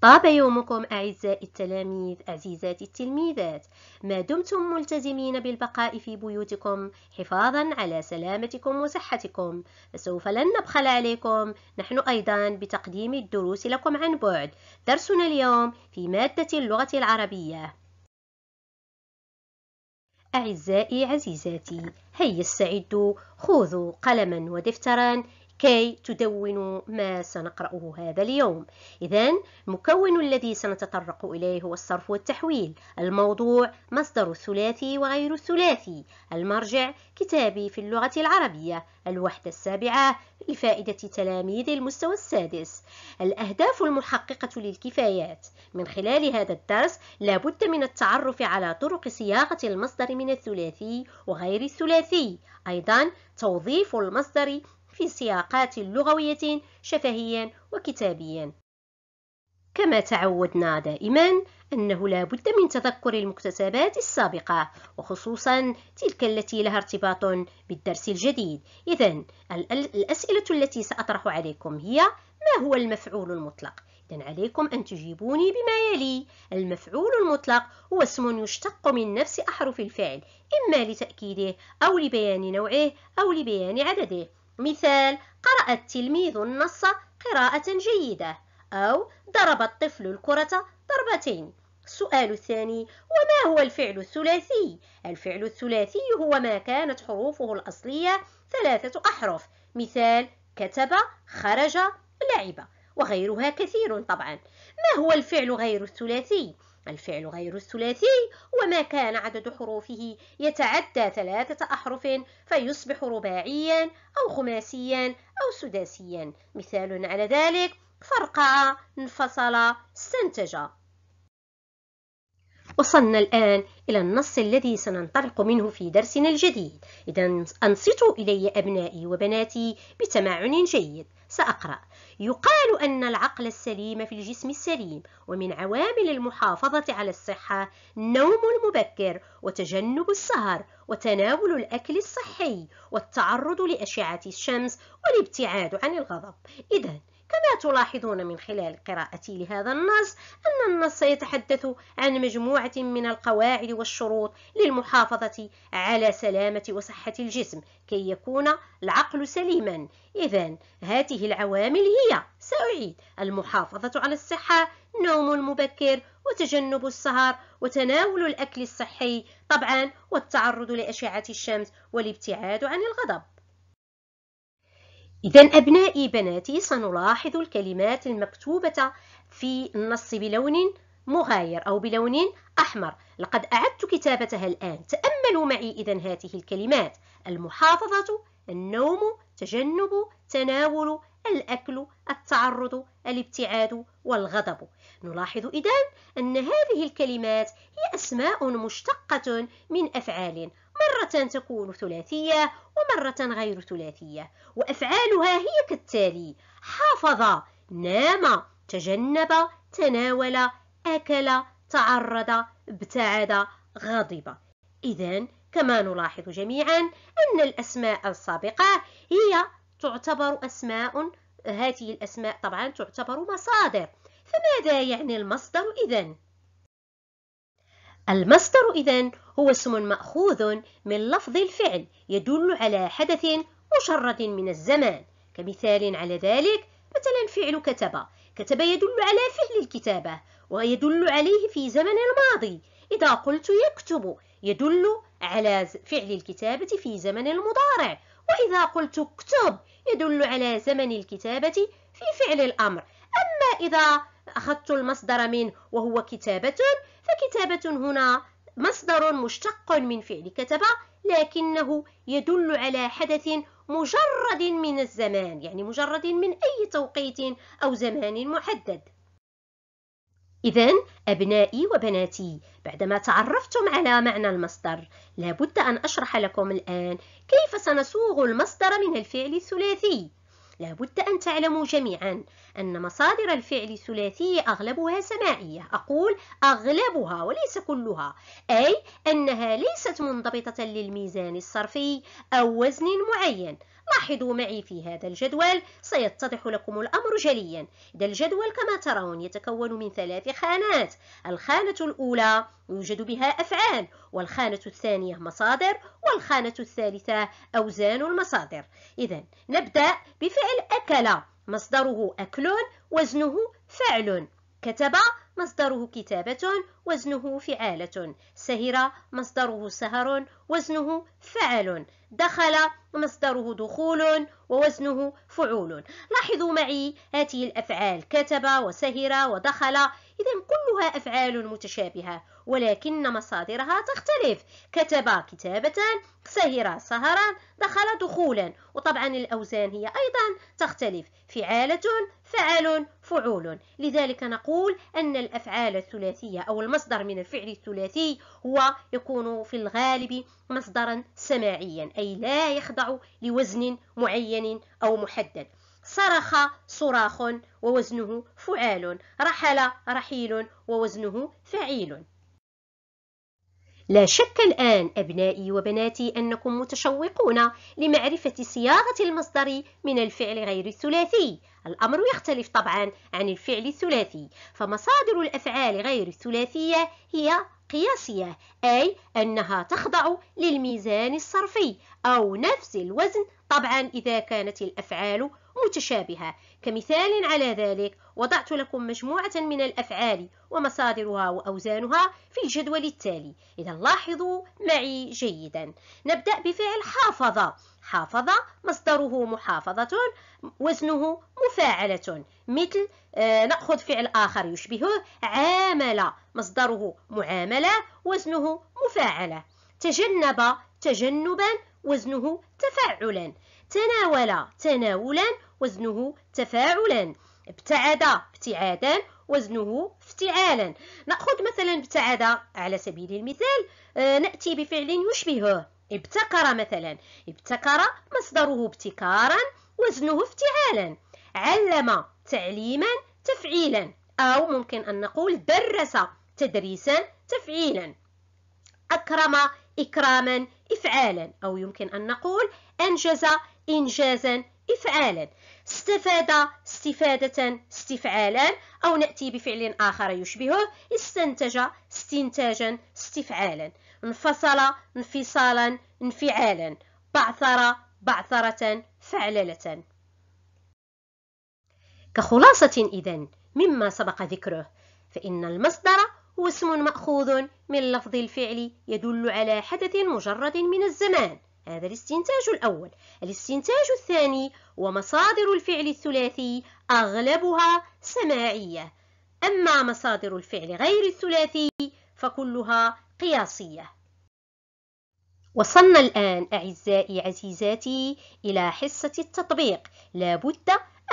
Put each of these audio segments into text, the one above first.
طاب يومكم أعزائي التلاميذ عزيزاتي التلميذات ما دمتم ملتزمين بالبقاء في بيوتكم حفاظا على سلامتكم وصحتكم فسوف لن نبخل عليكم نحن أيضا بتقديم الدروس لكم عن بعد درسنا اليوم في مادة اللغة العربية أعزائي عزيزاتي هيا استعدوا خذوا قلما ودفترا كي تدون ما سنقرأه هذا اليوم إذا المكون الذي سنتطرق إليه هو الصرف والتحويل الموضوع مصدر الثلاثي وغير الثلاثي المرجع كتابي في اللغة العربية الوحدة السابعة لفائدة تلاميذ المستوى السادس الأهداف المحققة للكفايات من خلال هذا الدرس لابد من التعرف على طرق صياغة المصدر من الثلاثي وغير الثلاثي أيضا توظيف المصدر في سياقات لغوية شفهيا وكتابيا كما تعودنا دائما أنه لا بد من تذكر المكتسبات السابقة وخصوصا تلك التي لها ارتباط بالدرس الجديد إذا الأسئلة التي سأطرح عليكم هي ما هو المفعول المطلق؟ إذا عليكم أن تجيبوني بما يلي المفعول المطلق هو اسم يشتق من نفس أحرف الفعل إما لتأكيده أو لبيان نوعه أو لبيان عدده مثال قرأ التلميذ النص قراءة جيدة أو ضرب الطفل الكرة ضربتين السؤال الثاني وما هو الفعل الثلاثي؟ الفعل الثلاثي هو ما كانت حروفه الأصلية ثلاثة أحرف مثال كتب خرج لعب وغيرها كثير طبعا ما هو الفعل غير الثلاثي؟ الفعل غير الثلاثي وما كان عدد حروفه يتعدى ثلاثة أحرف فيصبح رباعيا أو خماسيا أو سداسيا مثال على ذلك فرقع انفصل استنتج وصلنا الآن إلى النص الذي سننطلق منه في درسنا الجديد إذا أنصتوا إلي أبنائي وبناتي بتمعن جيد سأقرأ يقال أن العقل السليم في الجسم السليم ومن عوامل المحافظة على الصحة النوم المبكر وتجنب السهر وتناول الأكل الصحي والتعرض لأشعة الشمس والابتعاد عن الغضب إذا كما تلاحظون من خلال قراءتي لهذا النص أن النص يتحدث عن مجموعة من القواعد والشروط للمحافظة على سلامة وصحة الجسم كي يكون العقل سليما إذا هذه العوامل هي سأعيد المحافظة على الصحة نوم مبكر وتجنب السهر وتناول الأكل الصحي طبعا والتعرض لأشعة الشمس والابتعاد عن الغضب إذا أبنائي بناتي سنلاحظ الكلمات المكتوبة في النص بلون مغاير أو بلون أحمر لقد أعدت كتابتها الآن تأملوا معي إذا هذه الكلمات المحافظة النوم تجنب تناول الأكل التعرض الابتعاد والغضب نلاحظ إذن أن هذه الكلمات هي أسماء مشتقة من أفعال مرة تكون ثلاثية ومرة غير ثلاثية وأفعالها هي كالتالي حافظ نام تجنب تناول أكل تعرض ابتعد غضب إذا كما نلاحظ جميعا أن الأسماء السابقة هي تعتبر أسماء هذه الأسماء طبعا تعتبر مصادر فماذا يعني المصدر إذا؟ المصدر إذن هو اسم مأخوذ من لفظ الفعل يدل على حدث مجرد من الزمان كمثال على ذلك مثلا فعل كتب كتب يدل على فعل الكتابة ويدل عليه في زمن الماضي إذا قلت يكتب يدل على فعل الكتابة في زمن المضارع وإذا قلت اكتب يدل على زمن الكتابة في فعل الأمر أما إذا أخذت المصدر منه وهو كتابة فكتابة هنا مصدر مشتق من فعل كتب لكنه يدل على حدث مجرد من الزمان يعني مجرد من أي توقيت أو زمان محدد إذا أبنائي وبناتي بعدما تعرفتم على معنى المصدر لابد أن أشرح لكم الآن كيف سنصوغ المصدر من الفعل الثلاثي لابد أن تعلموا جميعا أن مصادر الفعل ثلاثية أغلبها سماعية أقول أغلبها وليس كلها أي أنها ليست منضبطة للميزان الصرفي أو وزن معين لاحظوا معي في هذا الجدول سيتضح لكم الأمر جليا إذا الجدول كما ترون يتكون من ثلاث خانات الخانة الأولى يوجد بها أفعال والخانة الثانية مصادر والخانة الثالثة أوزان المصادر إذا نبدأ بفعل الفعل أكل مصدره أكل وزنه فعل كتب مصدره كتابة وزنه فعالة سهر مصدره سهر وزنه فعل دخل مصدره دخول ووزنه فعول لاحظوا معي هذه الأفعال كتب وسهر ودخل إذا كلها أفعال متشابهة ولكن مصادرها تختلف كتب كتابة سهر سهرا دخل دخولا وطبعا الأوزان هي أيضا تختلف فعالة فعل فعول لذلك نقول أن الأفعال الثلاثية أو المصدر من الفعل الثلاثي هو يكون في الغالب مصدرا سماعيا أي لا يخضع لوزن معين أو محدد صرخ صراخ ووزنه فعال رحل رحيل ووزنه فعيل لا شك الآن أبنائي وبناتي أنكم متشوقون لمعرفة صياغة المصدر من الفعل غير الثلاثي الأمر يختلف طبعا عن الفعل الثلاثي فمصادر الأفعال غير الثلاثية هي قياسية أي أنها تخضع للميزان الصرفي أو نفس الوزن طبعا إذا كانت الأفعال متشابهة كمثال على ذلك وضعت لكم مجموعة من الأفعال ومصادرها وأوزانها في الجدول التالي إذا لاحظوا معي جيدا نبدأ بفعل حافظ حافظ مصدره محافظة وزنه مفاعلة مثل آه، نأخذ فعل آخر يشبهه عامل مصدره معاملة وزنه مفاعلة تجنب تجنبا وزنه تفعلا تناول تناولا وزنه تفاعلا ابتعد ابتعادا وزنه افتعالا نأخذ مثلا ابتعد على سبيل المثال آه، نأتي بفعل يشبهه ابتكر مثلا ابتكر مصدره ابتكارا وزنه افتعالا علم تعليما تفعيلا أو ممكن أن نقول درس تدريسا تفعيلا أكرم إكراما إفعالا أو يمكن أن نقول أنجز إنجازا إفعالا استفاد استفادة استفعالا أو نأتي بفعل آخر يشبهه استنتج استنتاجا استفعالا انفصل انفصالا انفعالا بعثر بعثرة فعللة كخلاصة إذن مما سبق ذكره فإن المصدر هو اسم مأخوذ من لفظ الفعل يدل على حدث مجرد من الزمان هذا الاستنتاج الأول الاستنتاج الثاني ومصادر الفعل الثلاثي أغلبها سماعية أما مصادر الفعل غير الثلاثي فكلها قياسية وصلنا الآن أعزائي عزيزاتي إلى حصة التطبيق لابد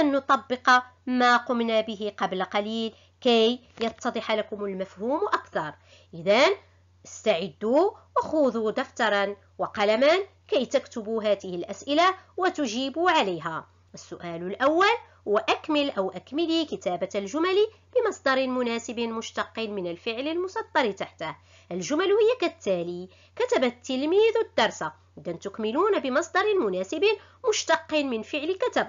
أن نطبق ما قمنا به قبل قليل كي يتضح لكم المفهوم أكثر إذا استعدوا وخذوا دفترا وقلما كي تكتبوا هذه الأسئلة وتجيبوا عليها السؤال الأول وأكمل أو أكملي كتابة الجمل بمصدر مناسب مشتق من الفعل المسطر تحته الجمل هي كالتالي كتب التلميذ الدرس إذا تكملون بمصدر مناسب مشتق من فعل كتب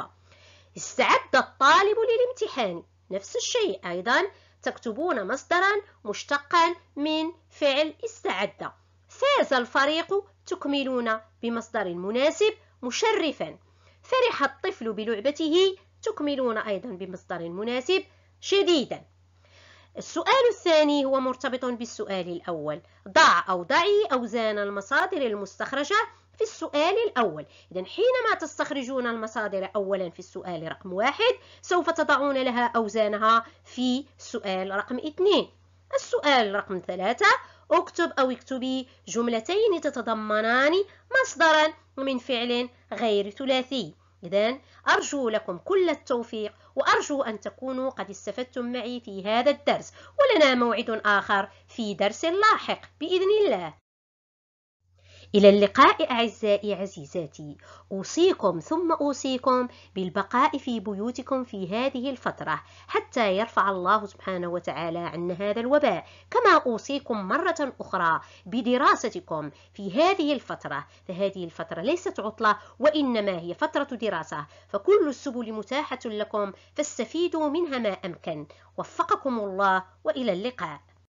استعد الطالب للامتحان نفس الشيء أيضا تكتبون مصدرا مشتقا من فعل استعد فاز الفريق تكملون بمصدر مناسب مشرفا فرح الطفل بلعبته تكملون أيضا بمصدر مناسب شديدا السؤال الثاني هو مرتبط بالسؤال الأول ضع أو ضعي أوزان المصادر المستخرجة في السؤال الأول إذا حينما تستخرجون المصادر أولا في السؤال رقم واحد سوف تضعون لها أوزانها في سؤال رقم اثنين السؤال رقم ثلاثة اكتب أو اكتبي جملتين تتضمنان مصدرا من فعل غير ثلاثي إذا أرجو لكم كل التوفيق وأرجو أن تكونوا قد استفدتم معي في هذا الدرس ولنا موعد آخر في درس لاحق بإذن الله إلى اللقاء أعزائي عزيزاتي أوصيكم ثم أوصيكم بالبقاء في بيوتكم في هذه الفترة حتى يرفع الله سبحانه وتعالى عنا هذا الوباء كما أوصيكم مرة أخرى بدراستكم في هذه الفترة فهذه الفترة ليست عطلة وإنما هي فترة دراسة فكل السبل متاحة لكم فاستفيدوا منها ما أمكن وفقكم الله وإلى اللقاء